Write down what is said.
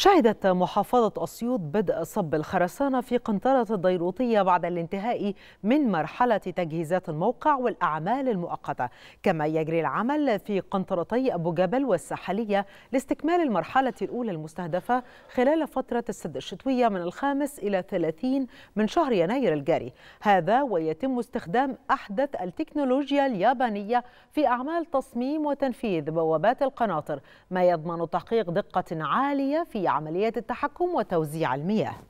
شهدت محافظة أسيوط بدء صب الخرسانة في قنطرة الديروطية بعد الانتهاء من مرحلة تجهيزات الموقع والأعمال المؤقتة كما يجري العمل في قنطرتي أبو جبل والساحلية لاستكمال المرحلة الأولى المستهدفة خلال فترة السد الشتوية من الخامس إلى 30 من شهر يناير الجاري هذا ويتم استخدام أحدث التكنولوجيا اليابانية في أعمال تصميم وتنفيذ بوابات القناطر ما يضمن تحقيق دقة عالية في عمليات التحكم وتوزيع المياه